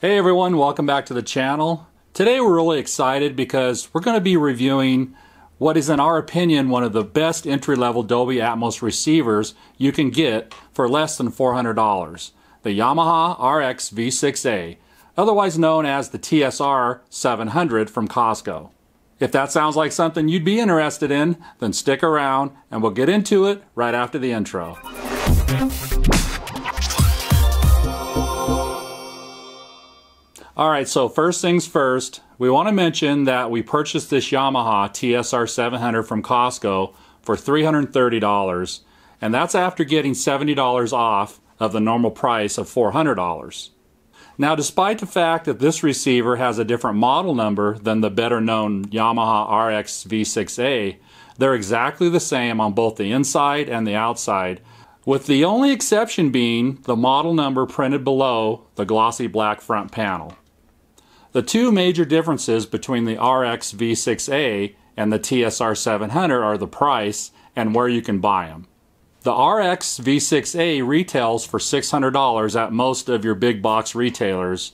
Hey everyone, welcome back to the channel. Today we're really excited because we're going to be reviewing what is in our opinion one of the best entry-level Dolby Atmos receivers you can get for less than $400, the Yamaha RX V6A, otherwise known as the TSR 700 from Costco. If that sounds like something you'd be interested in, then stick around and we'll get into it right after the intro. All right, so first things first, we want to mention that we purchased this Yamaha TSR 700 from Costco for $330, and that's after getting $70 off of the normal price of $400. Now, despite the fact that this receiver has a different model number than the better known Yamaha RX V6A, they're exactly the same on both the inside and the outside, with the only exception being the model number printed below the glossy black front panel. The two major differences between the RX V6A and the TSR 700 are the price and where you can buy them. The RX V6A retails for $600 at most of your big box retailers,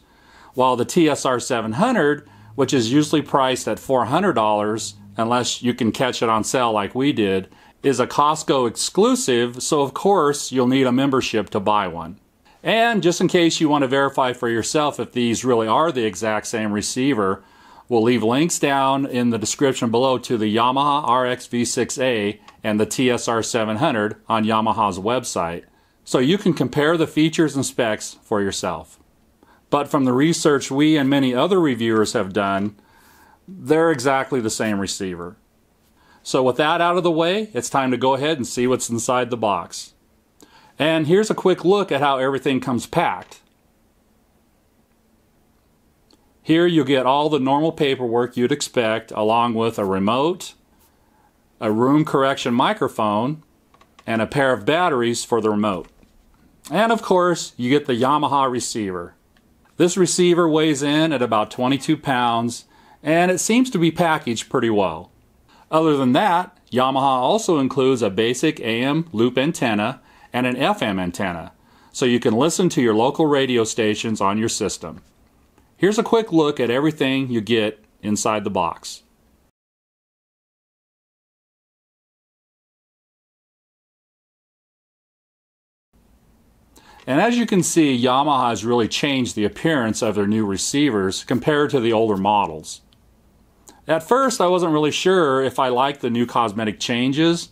while the TSR 700, which is usually priced at $400 unless you can catch it on sale like we did, is a Costco exclusive, so of course you'll need a membership to buy one. And just in case you want to verify for yourself if these really are the exact same receiver, we'll leave links down in the description below to the Yamaha RX V6A and the TSR 700 on Yamaha's website, so you can compare the features and specs for yourself. But from the research we and many other reviewers have done, they're exactly the same receiver. So with that out of the way, it's time to go ahead and see what's inside the box. And here's a quick look at how everything comes packed. Here you'll get all the normal paperwork you'd expect along with a remote, a room correction microphone, and a pair of batteries for the remote. And of course, you get the Yamaha receiver. This receiver weighs in at about 22 pounds and it seems to be packaged pretty well. Other than that, Yamaha also includes a basic AM loop antenna and an FM antenna, so you can listen to your local radio stations on your system. Here's a quick look at everything you get inside the box. And as you can see, Yamaha has really changed the appearance of their new receivers compared to the older models. At first, I wasn't really sure if I liked the new cosmetic changes,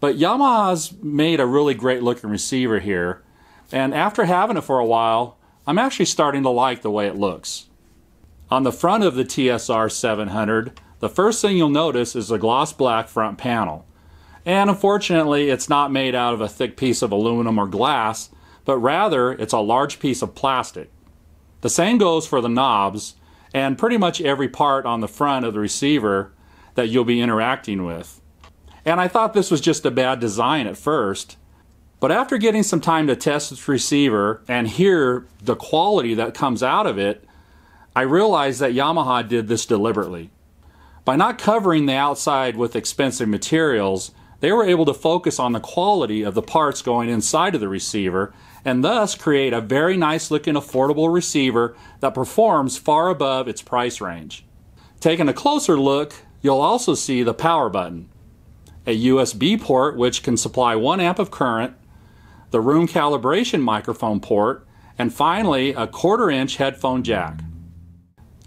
but Yamaha's made a really great looking receiver here. And after having it for a while, I'm actually starting to like the way it looks. On the front of the TSR 700, the first thing you'll notice is the gloss black front panel. And unfortunately, it's not made out of a thick piece of aluminum or glass, but rather it's a large piece of plastic. The same goes for the knobs and pretty much every part on the front of the receiver that you'll be interacting with. And I thought this was just a bad design at first. But after getting some time to test this receiver and hear the quality that comes out of it, I realized that Yamaha did this deliberately. By not covering the outside with expensive materials, they were able to focus on the quality of the parts going inside of the receiver and thus create a very nice looking affordable receiver that performs far above its price range. Taking a closer look, you'll also see the power button a USB port which can supply 1 amp of current, the room calibration microphone port, and finally a quarter inch headphone jack.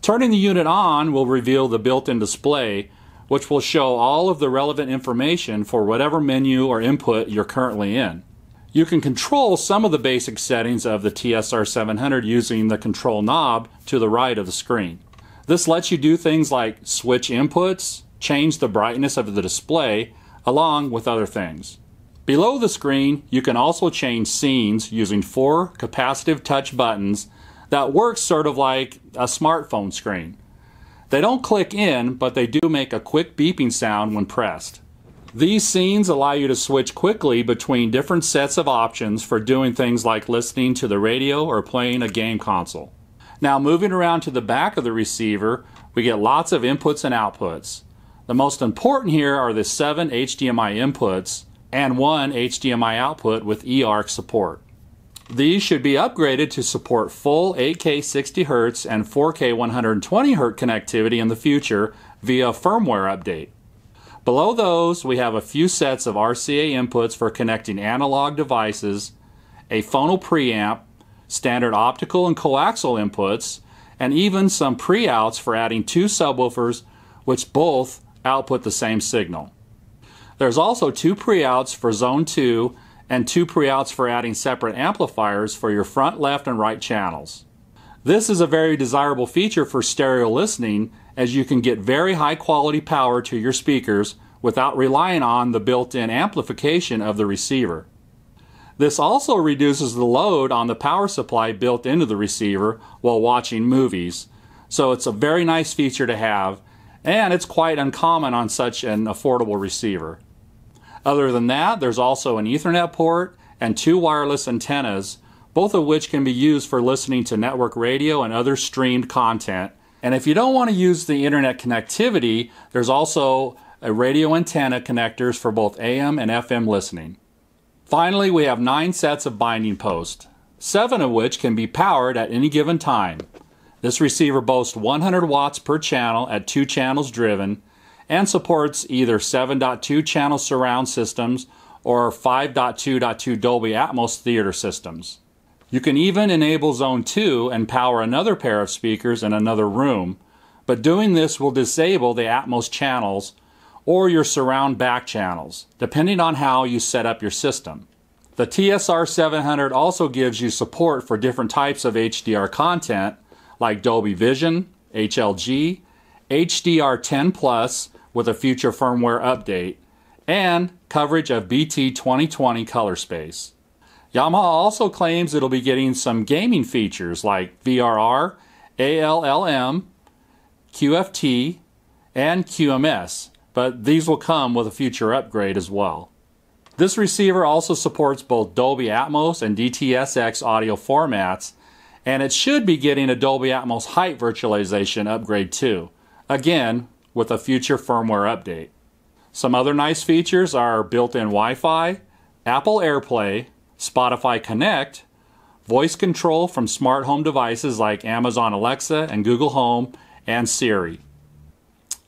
Turning the unit on will reveal the built-in display which will show all of the relevant information for whatever menu or input you're currently in. You can control some of the basic settings of the TSR700 using the control knob to the right of the screen. This lets you do things like switch inputs, change the brightness of the display, along with other things. Below the screen, you can also change scenes using four capacitive touch buttons that works sort of like a smartphone screen. They don't click in, but they do make a quick beeping sound when pressed. These scenes allow you to switch quickly between different sets of options for doing things like listening to the radio or playing a game console. Now moving around to the back of the receiver, we get lots of inputs and outputs. The most important here are the seven HDMI inputs and one HDMI output with eARC support. These should be upgraded to support full 8K 60Hz and 4K 120Hz connectivity in the future via firmware update. Below those, we have a few sets of RCA inputs for connecting analog devices, a phonal preamp, standard optical and coaxial inputs, and even some pre-outs for adding two subwoofers, which both output the same signal. There's also two pre-outs for zone 2 and two pre-outs for adding separate amplifiers for your front, left, and right channels. This is a very desirable feature for stereo listening as you can get very high quality power to your speakers without relying on the built-in amplification of the receiver. This also reduces the load on the power supply built into the receiver while watching movies, so it's a very nice feature to have and it's quite uncommon on such an affordable receiver. Other than that, there's also an Ethernet port and two wireless antennas, both of which can be used for listening to network radio and other streamed content. And if you don't want to use the internet connectivity, there's also a radio antenna connectors for both AM and FM listening. Finally, we have nine sets of binding posts, seven of which can be powered at any given time. This receiver boasts 100 watts per channel at two channels driven and supports either 7.2 channel surround systems or 5.2.2 Dolby Atmos theater systems. You can even enable Zone 2 and power another pair of speakers in another room, but doing this will disable the Atmos channels or your surround back channels, depending on how you set up your system. The TSR700 also gives you support for different types of HDR content, like Dolby Vision, HLG, HDR10 Plus with a future firmware update, and coverage of BT 2020 color space. Yamaha also claims it'll be getting some gaming features like VRR, ALLM, QFT, and QMS, but these will come with a future upgrade as well. This receiver also supports both Dolby Atmos and DTS:X audio formats and it should be getting a Dolby Atmos height virtualization upgrade too, again with a future firmware update. Some other nice features are built-in Wi-Fi, Apple AirPlay, Spotify Connect, voice control from smart home devices like Amazon Alexa and Google Home, and Siri.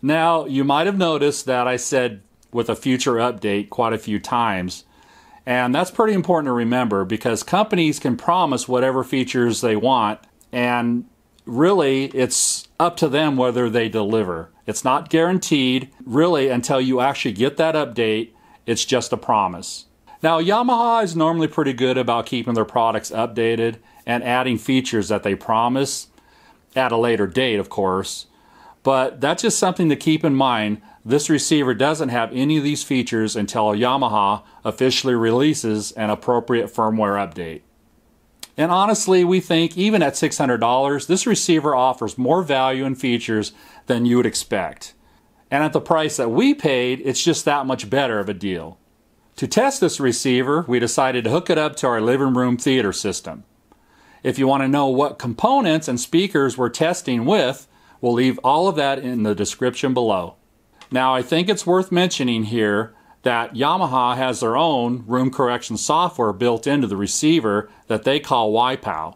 Now, you might have noticed that I said with a future update quite a few times and that's pretty important to remember because companies can promise whatever features they want, and really it's up to them whether they deliver. It's not guaranteed, really, until you actually get that update. It's just a promise. Now, Yamaha is normally pretty good about keeping their products updated and adding features that they promise at a later date, of course. But that's just something to keep in mind this receiver doesn't have any of these features until Yamaha officially releases an appropriate firmware update. And honestly, we think even at $600, this receiver offers more value and features than you would expect. And at the price that we paid, it's just that much better of a deal. To test this receiver, we decided to hook it up to our living room theater system. If you want to know what components and speakers we're testing with, we'll leave all of that in the description below. Now I think it's worth mentioning here that Yamaha has their own room correction software built into the receiver that they call YPOW.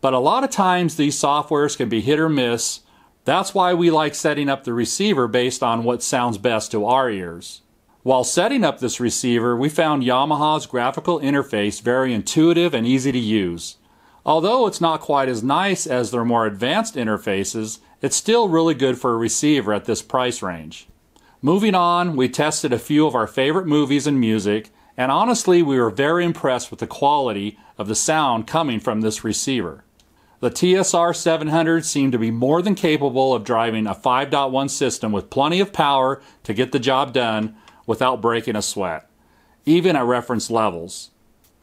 But a lot of times these softwares can be hit or miss. That's why we like setting up the receiver based on what sounds best to our ears. While setting up this receiver, we found Yamaha's graphical interface very intuitive and easy to use. Although it's not quite as nice as their more advanced interfaces, it's still really good for a receiver at this price range. Moving on, we tested a few of our favorite movies and music, and honestly, we were very impressed with the quality of the sound coming from this receiver. The TSR 700 seemed to be more than capable of driving a 5.1 system with plenty of power to get the job done without breaking a sweat, even at reference levels.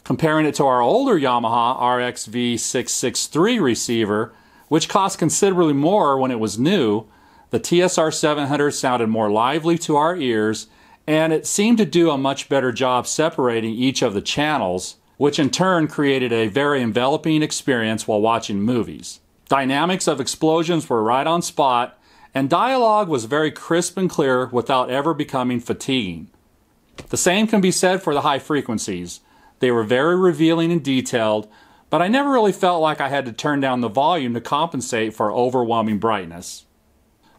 Comparing it to our older Yamaha RXV663 receiver, which cost considerably more when it was new, the TSR 700 sounded more lively to our ears, and it seemed to do a much better job separating each of the channels, which in turn created a very enveloping experience while watching movies. Dynamics of explosions were right on spot, and dialogue was very crisp and clear without ever becoming fatiguing. The same can be said for the high frequencies. They were very revealing and detailed, but I never really felt like I had to turn down the volume to compensate for overwhelming brightness.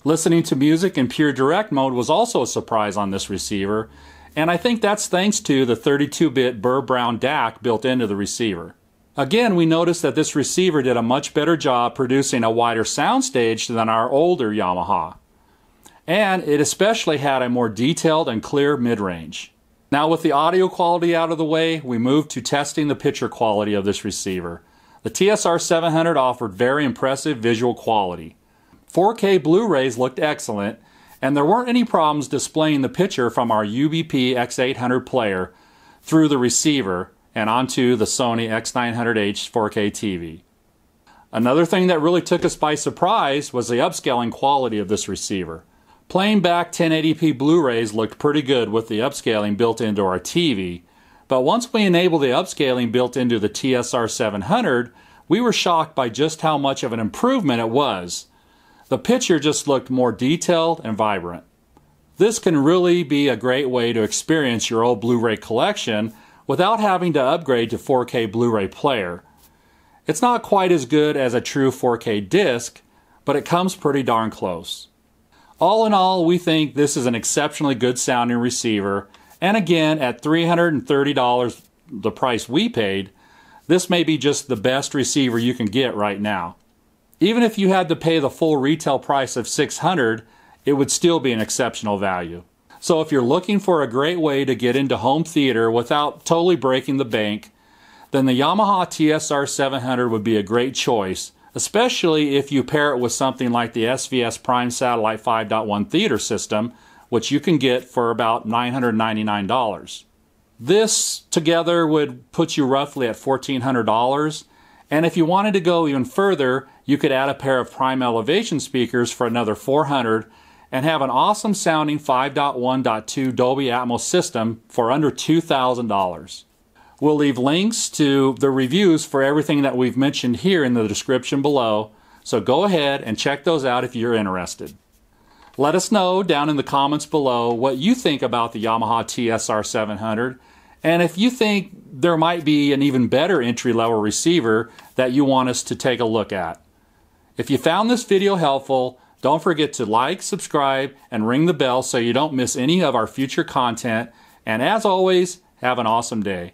Listening to music in pure direct mode was also a surprise on this receiver, and I think that's thanks to the 32 bit Burr Brown DAC built into the receiver. Again, we noticed that this receiver did a much better job producing a wider soundstage than our older Yamaha. And it especially had a more detailed and clear mid-range. Now with the audio quality out of the way, we move to testing the picture quality of this receiver. The TSR700 offered very impressive visual quality. 4K Blu-rays looked excellent, and there weren't any problems displaying the picture from our UBP X800 player through the receiver and onto the Sony X900H 4K TV. Another thing that really took us by surprise was the upscaling quality of this receiver. Playing back 1080p Blu-rays looked pretty good with the upscaling built into our TV, but once we enabled the upscaling built into the TSR 700, we were shocked by just how much of an improvement it was the picture just looked more detailed and vibrant. This can really be a great way to experience your old Blu-ray collection without having to upgrade to 4K Blu-ray player. It's not quite as good as a true 4K disc, but it comes pretty darn close. All in all, we think this is an exceptionally good sounding receiver, and again, at $330, the price we paid, this may be just the best receiver you can get right now even if you had to pay the full retail price of 600, it would still be an exceptional value. So if you're looking for a great way to get into home theater without totally breaking the bank, then the Yamaha TSR 700 would be a great choice, especially if you pair it with something like the SVS Prime Satellite 5.1 theater system, which you can get for about $999. This together would put you roughly at $1,400 and if you wanted to go even further, you could add a pair of prime elevation speakers for another 400 and have an awesome sounding 5.1.2 Dolby Atmos system for under $2,000. We'll leave links to the reviews for everything that we've mentioned here in the description below, so go ahead and check those out if you're interested. Let us know down in the comments below what you think about the Yamaha TSR 700 and if you think there might be an even better entry level receiver that you want us to take a look at. If you found this video helpful, don't forget to like, subscribe, and ring the bell so you don't miss any of our future content. And as always, have an awesome day.